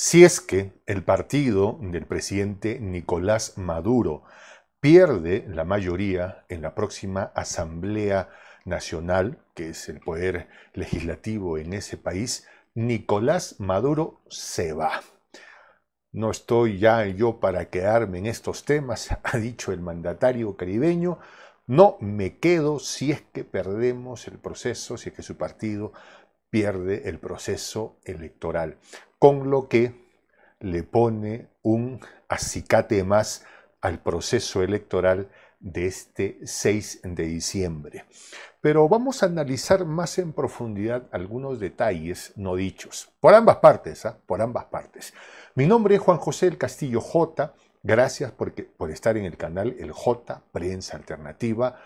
Si es que el partido del presidente Nicolás Maduro pierde la mayoría en la próxima Asamblea Nacional, que es el poder legislativo en ese país, Nicolás Maduro se va. No estoy ya yo para quedarme en estos temas, ha dicho el mandatario caribeño. No me quedo si es que perdemos el proceso, si es que su partido pierde el proceso electoral con lo que le pone un acicate más al proceso electoral de este 6 de diciembre. Pero vamos a analizar más en profundidad algunos detalles no dichos, por ambas partes, ¿ah? por ambas partes. Mi nombre es Juan José del Castillo J, gracias por estar en el canal El J, Prensa Alternativa,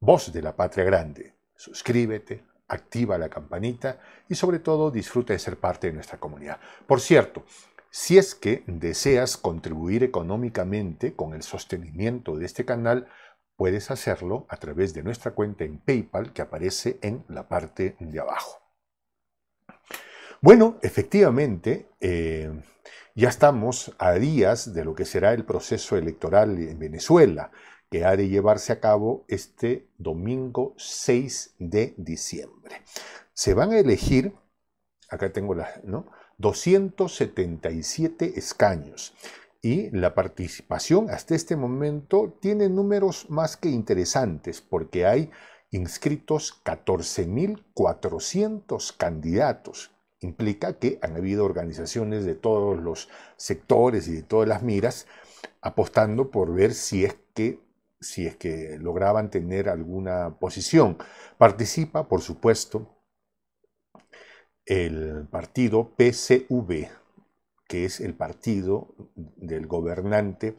Voz de la Patria Grande. Suscríbete, activa la campanita y sobre todo disfruta de ser parte de nuestra comunidad. Por cierto, si es que deseas contribuir económicamente con el sostenimiento de este canal, puedes hacerlo a través de nuestra cuenta en PayPal que aparece en la parte de abajo. Bueno, efectivamente, eh, ya estamos a días de lo que será el proceso electoral en Venezuela que ha de llevarse a cabo este domingo 6 de diciembre. Se van a elegir, acá tengo las, ¿no? 277 escaños y la participación hasta este momento tiene números más que interesantes porque hay inscritos 14.400 candidatos. Implica que han habido organizaciones de todos los sectores y de todas las miras apostando por ver si es que si es que lograban tener alguna posición. Participa, por supuesto, el partido PCV, que es el partido del gobernante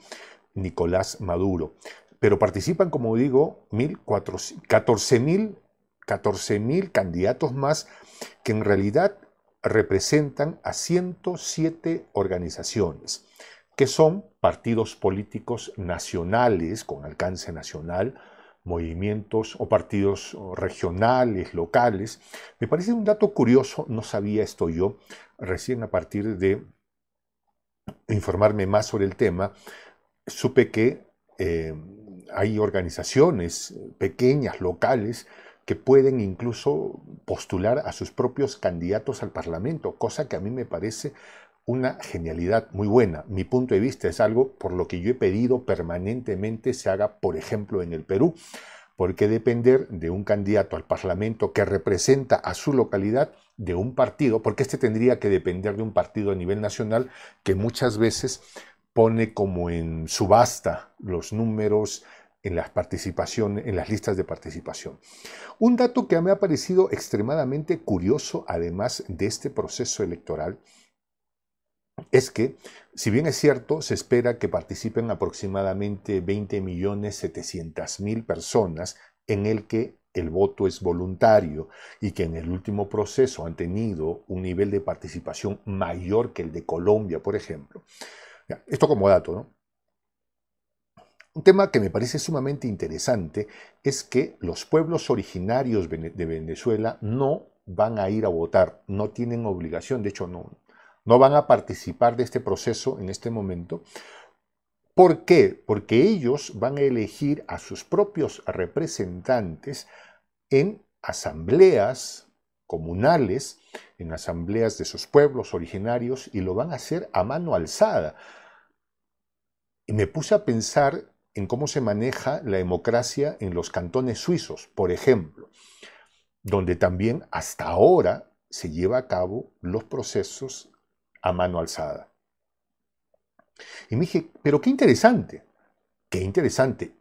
Nicolás Maduro. Pero participan, como digo, 14.000 candidatos más que en realidad representan a 107 organizaciones que son partidos políticos nacionales con alcance nacional, movimientos o partidos regionales, locales. Me parece un dato curioso, no sabía esto yo, recién a partir de informarme más sobre el tema, supe que eh, hay organizaciones pequeñas, locales, que pueden incluso postular a sus propios candidatos al Parlamento, cosa que a mí me parece una genialidad muy buena. Mi punto de vista es algo por lo que yo he pedido permanentemente se haga, por ejemplo, en el Perú, porque depender de un candidato al Parlamento que representa a su localidad de un partido, porque este tendría que depender de un partido a nivel nacional que muchas veces pone como en subasta los números en las participaciones, en las listas de participación. Un dato que me ha parecido extremadamente curioso, además de este proceso electoral, es que, si bien es cierto, se espera que participen aproximadamente 20.700.000 personas en el que el voto es voluntario y que en el último proceso han tenido un nivel de participación mayor que el de Colombia, por ejemplo. Esto como dato, ¿no? Un tema que me parece sumamente interesante es que los pueblos originarios de Venezuela no van a ir a votar, no tienen obligación, de hecho no, no van a participar de este proceso en este momento. ¿Por qué? Porque ellos van a elegir a sus propios representantes en asambleas comunales, en asambleas de sus pueblos originarios, y lo van a hacer a mano alzada. Y me puse a pensar en cómo se maneja la democracia en los cantones suizos, por ejemplo, donde también hasta ahora se lleva a cabo los procesos a mano alzada. Y me dije, pero qué interesante, qué interesante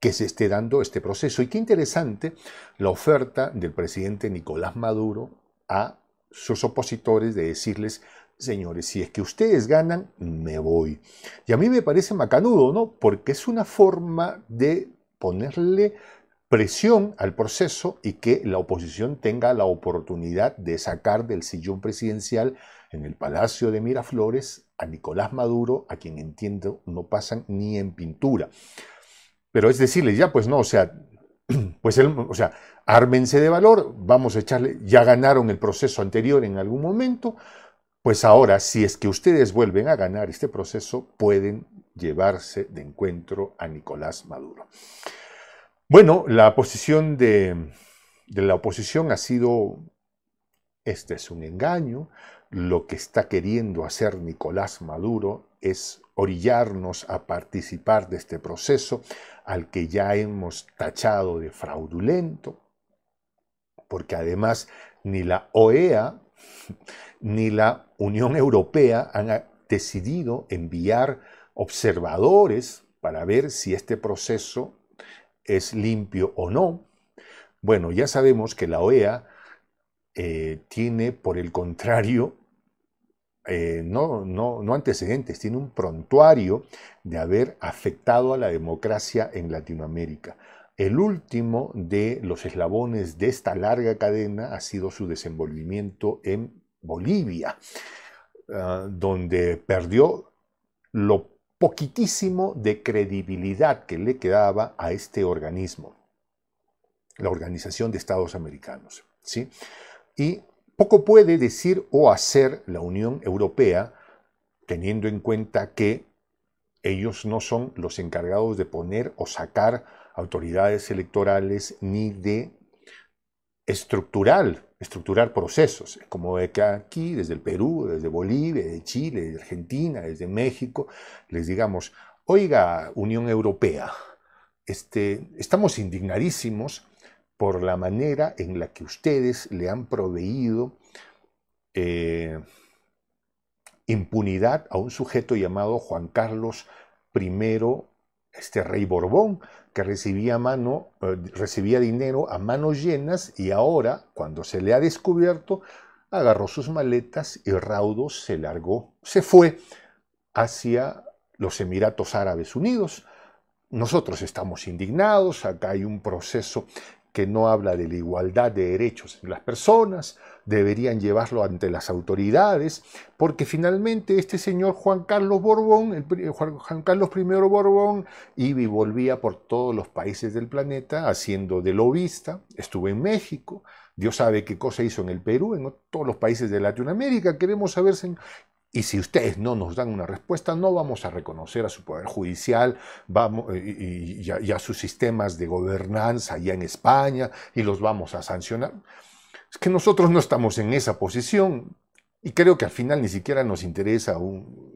que se esté dando este proceso y qué interesante la oferta del presidente Nicolás Maduro a sus opositores de decirles, señores, si es que ustedes ganan, me voy. Y a mí me parece macanudo, ¿no? Porque es una forma de ponerle presión al proceso y que la oposición tenga la oportunidad de sacar del sillón presidencial en el Palacio de Miraflores a Nicolás Maduro, a quien entiendo no pasan ni en pintura. Pero es decirle, ya pues no, o sea, pues él, o sea, ármense de valor, vamos a echarle, ya ganaron el proceso anterior en algún momento, pues ahora si es que ustedes vuelven a ganar este proceso, pueden llevarse de encuentro a Nicolás Maduro. Bueno, la posición de, de la oposición ha sido, este es un engaño, lo que está queriendo hacer Nicolás Maduro es orillarnos a participar de este proceso al que ya hemos tachado de fraudulento, porque además ni la OEA ni la Unión Europea han decidido enviar observadores para ver si este proceso es limpio o no. Bueno, ya sabemos que la OEA eh, tiene, por el contrario, eh, no, no, antecedentes, tiene un prontuario de haber afectado a la democracia en Latinoamérica. El último de los eslabones de esta larga cadena ha sido su desenvolvimiento en Bolivia, ah, donde perdió lo poquitísimo de credibilidad que le quedaba a este organismo, la Organización de Estados Americanos. ¿sí? Y poco puede decir o hacer la Unión Europea teniendo en cuenta que ellos no son los encargados de poner o sacar autoridades electorales ni de estructural, estructurar procesos, como de que aquí, desde el Perú, desde Bolivia, de Chile, de Argentina, desde México, les digamos, oiga, Unión Europea, este, estamos indignadísimos por la manera en la que ustedes le han proveído eh, impunidad a un sujeto llamado Juan Carlos I, este rey Borbón, que recibía, mano, eh, recibía dinero a manos llenas y ahora, cuando se le ha descubierto, agarró sus maletas y raudo se largó, se fue hacia los Emiratos Árabes Unidos. Nosotros estamos indignados, acá hay un proceso que no habla de la igualdad de derechos en las personas, deberían llevarlo ante las autoridades, porque finalmente este señor Juan Carlos Borbón, Juan Carlos I Borbón, iba y volvía por todos los países del planeta haciendo de lobista, estuvo en México, Dios sabe qué cosa hizo en el Perú, en todos los países de Latinoamérica, queremos saber y si ustedes no nos dan una respuesta, no vamos a reconocer a su poder judicial vamos, y, a, sus sistemas de gobernanza allá en España y los vamos a sancionar. Es que nosotros no estamos en esa posición y creo que al final ni siquiera nos interesa,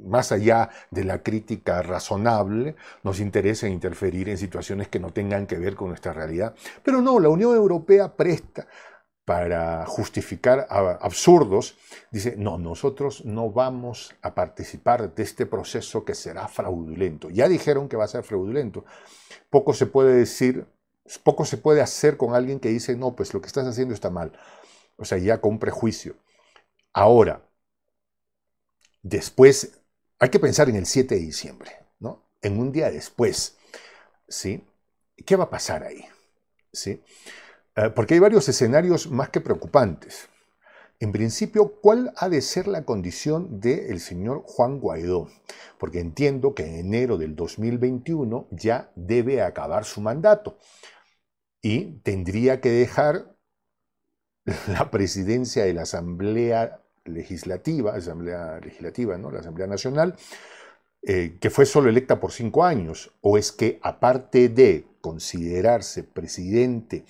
más allá de la crítica razonable, nos interesa interferir en situaciones que no tengan que ver con nuestra realidad. Pero no, la Unión Europea presta para justificar absurdos, dice, no, nosotros no vamos a participar de este proceso que será fraudulento. Ya dijeron que va a ser fraudulento. Poco se puede decir, poco se puede hacer con alguien que dice, no, pues lo que estás haciendo está mal. O sea, ya con prejuicio. Ahora, después, hay que pensar en el 7 de diciembre, ¿no? En un día después, ¿sí? ¿Qué va a pasar ahí? ¿Sí? sí eh, porque hay varios escenarios más que preocupantes. En principio, ¿cuál ha de ser la condición del señor Juan Guaidó? Porque entiendo que en enero del 2021 ya debe acabar su mandato y tendría que dejar la presidencia de la Asamblea Legislativa, Asamblea Legislativa, ¿no? La Asamblea Nacional, eh, que fue solo electa por cinco años, o es que aparte de considerarse presidente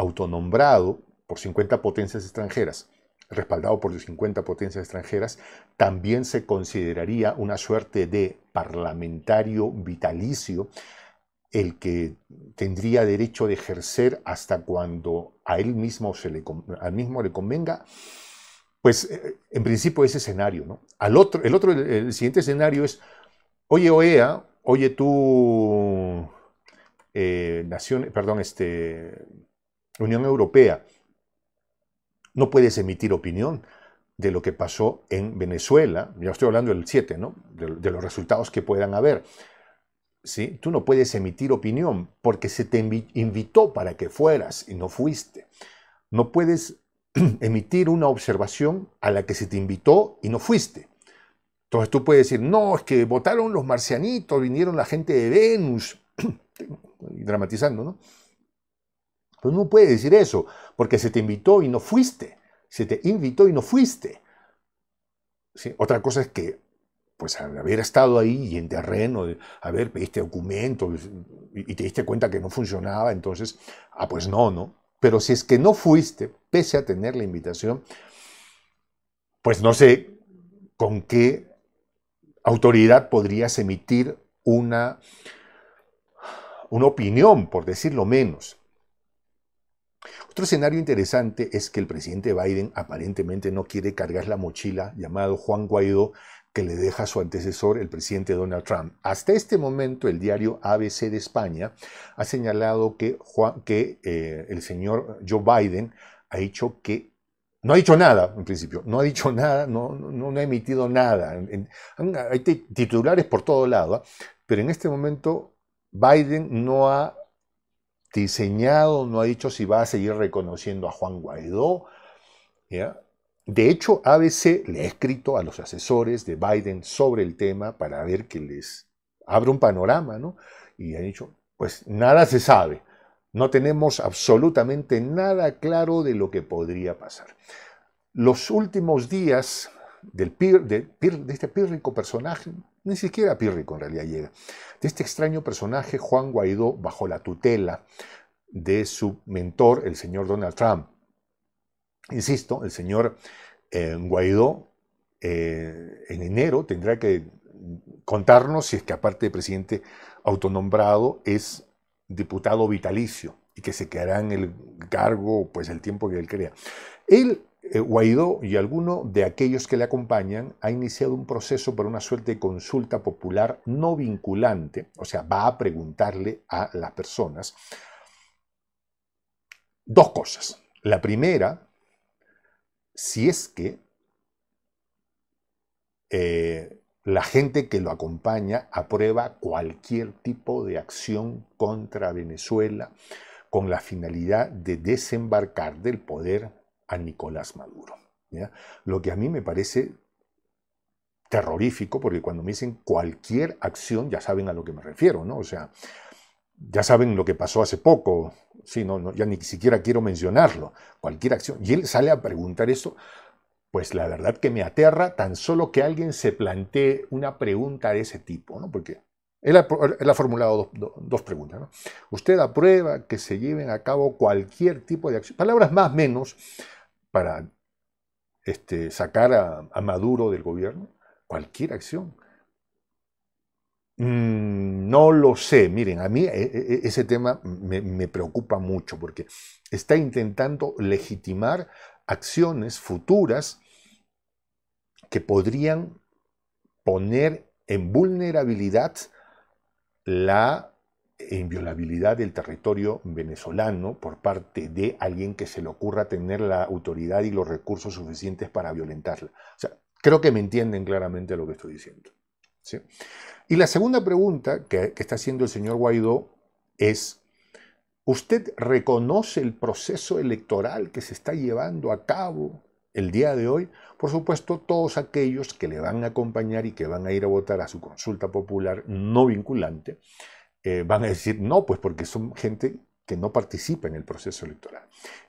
autonombrado por 50 potencias extranjeras, respaldado por 50 potencias extranjeras, también se consideraría una suerte de parlamentario vitalicio, el que tendría derecho de ejercer hasta cuando a él mismo, se le, al mismo le convenga. Pues eh, en principio ese escenario, ¿no? Al otro, el, otro, el siguiente escenario es, oye OEA, oye tú, eh, perdón, este, Unión Europea, no puedes emitir opinión de lo que pasó en Venezuela, ya estoy hablando del 7, ¿no? De, los resultados que puedan haber. ¿Sí? Tú no puedes emitir opinión porque se te invitó para que fueras y no fuiste. No puedes emitir una observación a la que se te invitó y no fuiste. Entonces tú puedes decir, no, es que votaron los marcianitos, vinieron la gente de Venus, dramatizando, ¿no? Pero pues no puede decir eso, porque se te invitó y no fuiste. Se te invitó y no fuiste. Otra cosa es que, pues al haber estado ahí y en terreno, haber pediste documentos y, te diste cuenta que no funcionaba, entonces, ah, pues no, ¿no? Pero si es que no fuiste, pese a tener la invitación, pues no sé con qué autoridad podrías emitir una, una opinión, por decirlo menos. Otro escenario interesante es que el presidente Biden aparentemente no quiere cargar la mochila llamado Juan Guaidó que le deja a su antecesor, el presidente Donald Trump. Hasta este momento, el diario ABC de España ha señalado que, eh, el señor Joe Biden ha dicho que no ha dicho nada, en principio, no ha dicho nada, no, ha emitido nada. hay titulares por todo lado, ¿ah? pero en este momento Biden no ha diseñado, no ha dicho si va a seguir reconociendo a Juan Guaidó. De hecho, ABC le ha escrito a los asesores de Biden sobre el tema para ver que les abre un panorama, ¿no? Y han dicho, pues nada se sabe, no tenemos absolutamente nada claro de lo que podría pasar. Los últimos días del de, de, este pírrico personaje, ni siquiera Pírrico en realidad llega. De este extraño personaje, Juan Guaidó, bajo la tutela de su mentor, el señor Donald Trump. Insisto, el señor eh, Guaidó eh, en enero tendrá que contarnos si es que aparte de presidente autonombrado es diputado vitalicio y que se quedará en el cargo pues el tiempo que él crea. Él eh, Guaidó y alguno de aquellos que le acompañan ha iniciado un proceso para una suerte de consulta popular no vinculante, o sea, va a preguntarle a las personas dos cosas. La primera, si es que eh, la gente que lo acompaña aprueba cualquier tipo de acción contra Venezuela con la finalidad de desembarcar del poder a Nicolás Maduro. Lo que a mí me parece terrorífico, porque cuando me dicen cualquier acción, ya saben a lo que me refiero, ¿no? O sea, ya saben lo que pasó hace poco, sí, no, ya ni siquiera quiero mencionarlo, cualquier acción. Y él sale a preguntar eso, pues la verdad que me aterra tan solo que alguien se plantee una pregunta de ese tipo, ¿no? Porque él ha, formulado dos, dos preguntas, ¿no? Usted aprueba que se lleven a cabo cualquier tipo de acción, palabras más menos para este, sacar a, Maduro del gobierno? Cualquier acción. Mm, no lo sé, miren, a mí e, e, ese tema me preocupa mucho porque está intentando legitimar acciones futuras que podrían poner en vulnerabilidad la inviolabilidad del territorio venezolano por parte de alguien que se le ocurra tener la autoridad y los recursos suficientes para violentarla. O sea, creo que me entienden claramente lo que estoy diciendo. ¿sí? Y la segunda pregunta que está haciendo el señor Guaidó es, ¿usted reconoce el proceso electoral que se está llevando a cabo el día de hoy, por supuesto, todos aquellos que le van a acompañar y que van a ir a votar a su consulta popular no vinculante, eh, van a decir no, pues porque son gente que no participa en el proceso electoral.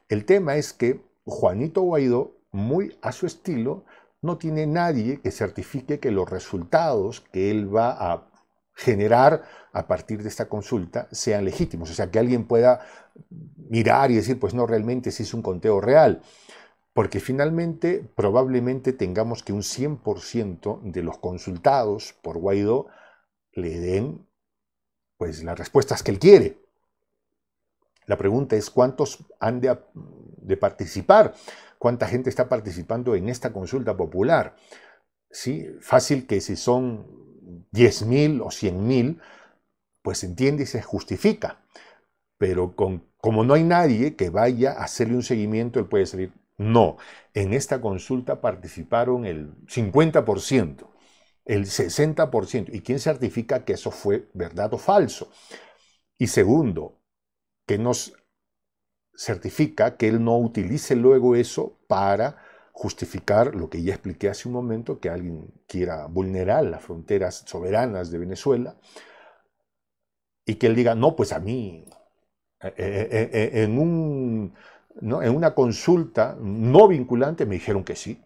El tema es que Juanito Guaidó, muy a su estilo, no tiene nadie que certifique que los resultados que él va a generar a partir de esta consulta sean legítimos. O sea, que alguien pueda mirar y decir, pues no, realmente sí es un conteo real. Porque finalmente probablemente tengamos que un 100% de los consultados por Guaidó le den pues las respuestas que él quiere. La pregunta es cuántos han de, participar, cuánta gente está participando en esta consulta popular. ¿Sí? Fácil que si son 10.000 o 100.000, pues se entiende y se justifica. Pero como no hay nadie que vaya a hacerle un seguimiento, él puede decir, No, en esta consulta participaron el 50% el 60%. ¿Y quién certifica que eso fue verdad o falso? Y segundo, que nos certifica que él no utilice luego eso para justificar lo que ya expliqué hace un momento, que alguien quiera vulnerar las fronteras soberanas de Venezuela y que él diga, no, pues a mí, eh, eh, eh, en, un, en una consulta no vinculante me dijeron que sí.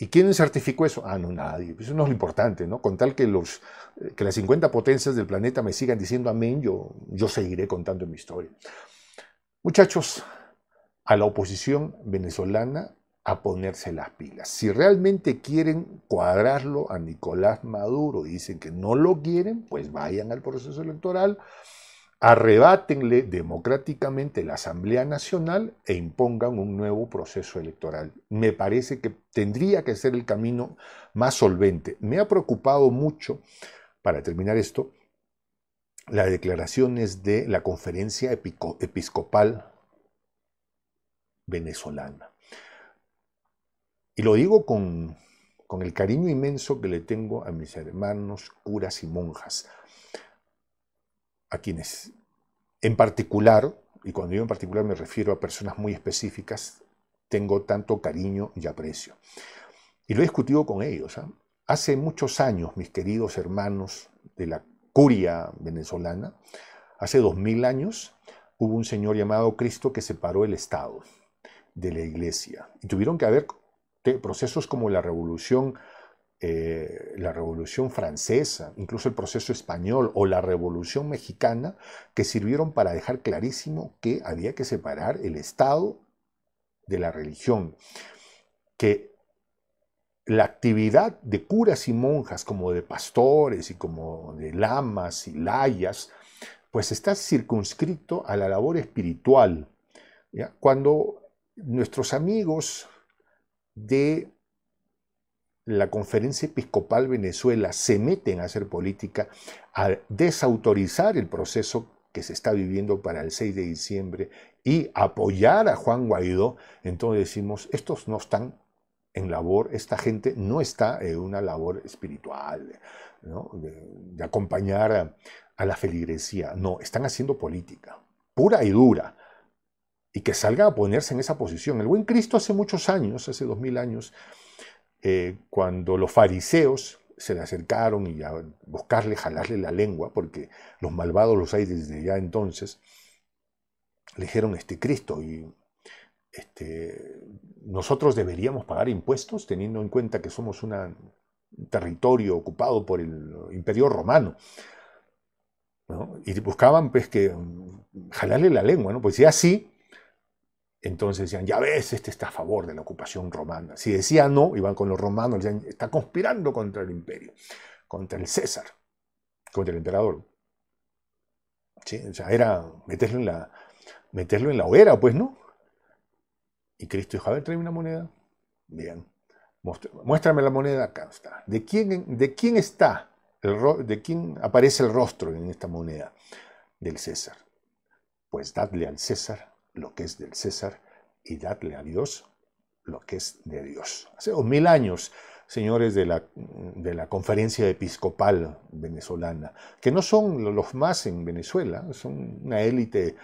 ¿Y quién certificó eso? Ah, no, nadie. Eso no es lo importante, ¿no? Con tal que, los, eh, que las 50 potencias del planeta me sigan diciendo amén, yo, yo seguiré contando mi historia. Muchachos, a la oposición venezolana a ponerse las pilas. Si realmente quieren cuadrarlo a Nicolás Maduro, y dicen que no lo quieren, pues vayan al proceso electoral arrebátenle democráticamente la Asamblea Nacional e impongan un nuevo proceso electoral. Me parece que tendría que ser el camino más solvente. Me ha preocupado mucho, para terminar esto, las declaraciones de la conferencia episcopal venezolana. Y lo digo con, con el cariño inmenso que le tengo a mis hermanos curas y monjas a quienes en particular, y cuando digo en particular me refiero a personas muy específicas, tengo tanto cariño y aprecio. Y lo he discutido con ellos. ¿ah? Hace muchos años, mis queridos hermanos de la curia venezolana, hace dos mil años hubo un señor llamado Cristo que separó el Estado de la Iglesia. Y tuvieron que haber procesos como la Revolución eh, la Revolución Francesa, incluso el proceso español o la Revolución Mexicana, que sirvieron para dejar clarísimo que había que separar el Estado de la religión, que la actividad de curas y monjas, como de pastores y como de lamas y layas, pues está circunscrito a la labor espiritual. Cuando nuestros amigos de la Conferencia Episcopal Venezuela se meten a hacer política, a desautorizar el proceso que se está viviendo para el 6 de diciembre y apoyar a Juan Guaidó, entonces decimos, estos no están en labor, esta gente no está en una labor espiritual, de, acompañar a, a la feligresía, no, están haciendo política, pura y dura, y que salga a ponerse en esa posición. El buen Cristo hace muchos años, hace dos mil años, eh, cuando los fariseos se le acercaron y a buscarle, jalarle la lengua, porque los malvados los hay desde ya entonces, le dijeron, este Cristo, y este, nosotros deberíamos pagar impuestos teniendo en cuenta que somos un territorio ocupado por el imperio romano. Y buscaban pues que mm, jalarle la lengua, ¿no? Pues si así, entonces decían, ya ves, este está a favor de la ocupación romana. Si decía no, iban con los romanos, decían, está conspirando contra el imperio, contra el César, contra el emperador. O sea, era meterlo en, la, meterlo en la hoguera, pues, ¿no? Y Cristo dijo, a ver, trae una moneda. Bien, muéstrame la moneda, acá está. ¿De quién, de quién está? El, ¿De quién aparece el rostro en esta moneda? Del César. Pues dadle al César lo que es del César y dadle a Dios lo que es de Dios. Hace dos mil años, señores de la, conferencia episcopal venezolana, que no son los más en Venezuela, son una élite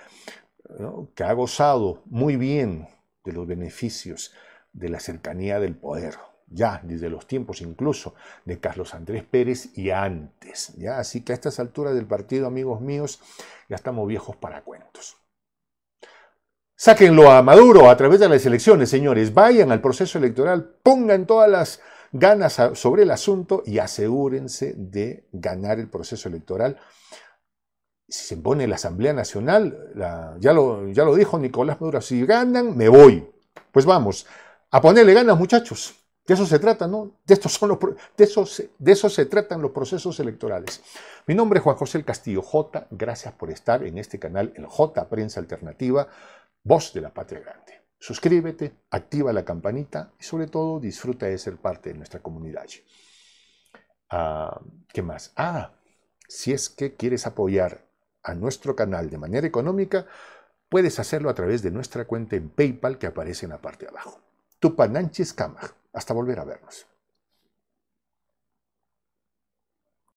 que ha gozado muy bien de los beneficios de la cercanía del poder, ya desde los tiempos incluso de Carlos Andrés Pérez y antes, ya así que a estas alturas del partido, amigos míos, ya estamos viejos para cuentos. Sáquenlo a Maduro a través de las elecciones, señores. Vayan al proceso electoral, pongan todas las ganas sobre el asunto y asegúrense de ganar el proceso electoral. Si se impone la Asamblea Nacional, ya, lo, ya lo dijo Nicolás Maduro, si ganan, me voy. Pues vamos, a ponerle ganas, muchachos. De eso se trata, ¿no? De, estos son los, de, eso se, de eso se tratan los procesos electorales. Mi nombre es Juan José El Castillo J. Gracias por estar en este canal, el J Prensa Alternativa voz de la patria grande. Suscríbete, activa la campanita y sobre todo disfruta de ser parte de nuestra comunidad. Ah, ¿Qué más? Ah, si es que quieres apoyar a nuestro canal de manera económica, puedes hacerlo a través de nuestra cuenta en PayPal que aparece en la parte de abajo. Tupananchis Kamach. Hasta volver a vernos.